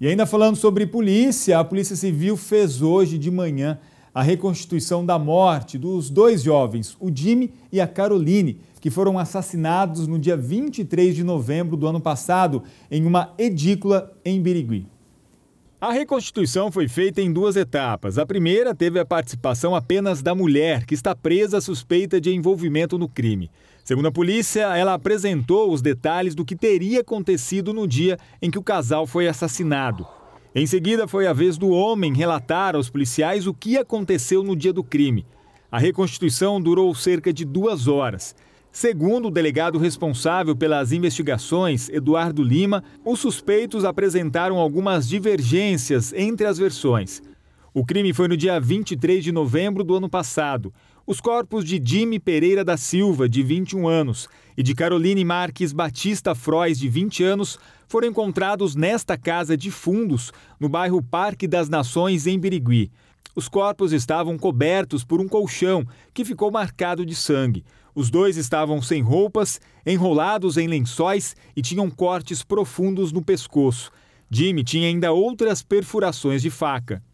E ainda falando sobre polícia, a Polícia Civil fez hoje de manhã a reconstituição da morte dos dois jovens, o Jimmy e a Caroline, que foram assassinados no dia 23 de novembro do ano passado em uma edícula em Birigui. A reconstituição foi feita em duas etapas. A primeira teve a participação apenas da mulher, que está presa suspeita de envolvimento no crime. Segundo a polícia, ela apresentou os detalhes do que teria acontecido no dia em que o casal foi assassinado. Em seguida, foi a vez do homem relatar aos policiais o que aconteceu no dia do crime. A reconstituição durou cerca de duas horas. Segundo o delegado responsável pelas investigações, Eduardo Lima, os suspeitos apresentaram algumas divergências entre as versões. O crime foi no dia 23 de novembro do ano passado. Os corpos de Jimmy Pereira da Silva, de 21 anos, e de Caroline Marques Batista Frois, de 20 anos, foram encontrados nesta casa de fundos, no bairro Parque das Nações, em Birigui. Os corpos estavam cobertos por um colchão que ficou marcado de sangue. Os dois estavam sem roupas, enrolados em lençóis e tinham cortes profundos no pescoço. Jimmy tinha ainda outras perfurações de faca.